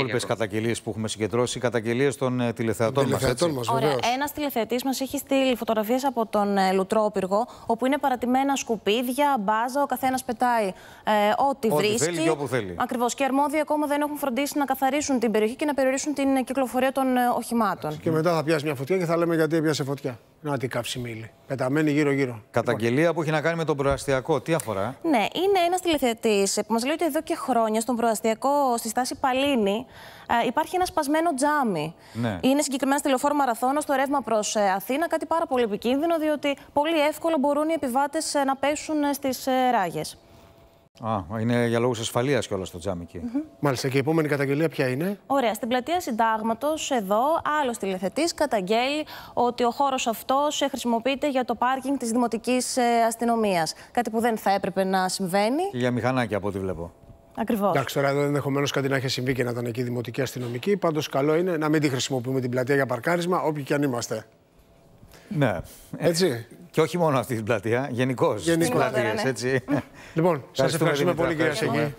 υπόλοιπε καταγγελίες που έχουμε συγκεντρώσει, οι καταγγελίες των ε, τηλεθεατών μας. Ωραία. Ένας τηλεθεατής μας έχει στείλει φωτογραφίες από τον ε, Λουτρόπυργο, όπου είναι παρατημένα σκουπίδια, μπάζα, ο καθένας πετάει ε, ό,τι βρίσκει. Θέλει και όπου θέλει. Ακριβώς. Και αρμόδιοι ακόμα δεν έχουν φροντίσει να καθαρίσουν την περιοχή και να περιορίσουν την κυκλοφορία των οχημάτων. Και μετά θα πιάσει μια φωτιά και θα λέμε γιατί έπιασε φωτιά. Να την καψει μήλη. Πεταμένη γύρω-γύρω. Καταγγελία λοιπόν. που έχει να κάνει με τον προαστιακό. Τι αφορά. Ε? Ναι, είναι ένας τηλεθεατής ε, που μας λέει ότι εδώ και χρόνια στον προαστιακό, στη στάση Παλίνη, ε, υπάρχει ένα σπασμένο τζάμι. Ναι. Είναι συγκεκριμένα στη λεωφόρο Μαραθώνα, στο ρεύμα προς Αθήνα. Κάτι πάρα πολύ επικίνδυνο, διότι πολύ εύκολο μπορούν οι επιβάτες να πέσουν στι ράγες. Α, είναι για λόγους ασφαλείας κιόλας το τζάμι εκεί. Μάλιστα. Και η επόμενη καταγγελία ποια είναι. Ωραία. Στην πλατεία Συντάγματος, εδώ, άλλος τηλεθετής καταγγέλει ότι ο χώρος αυτός ε, χρησιμοποιείται για το πάρκινγκ της δημοτικής ε, αστυνομίας. Κάτι που δεν θα έπρεπε να συμβαίνει. Και για μηχανάκια, από ό,τι βλέπω. Ακριβώς. Εντάξει, τώρα ενδεχομένως κάτι να είχε συμβεί και να ήταν εκεί η δημοτική αστυνομική. Πάντως, καλό είναι να μην τη χρησιμοποιούμε την πλατεία για παρκάρισμα, όποιοι και αν είμαστε. Ναι. Έτσι. Και όχι μόνο αυτή την πλατεία, γενικώς. Γενικώ. Ναι. Λοιπόν, σας ευχαριστούμε πολύ, κυρία Σεγγί.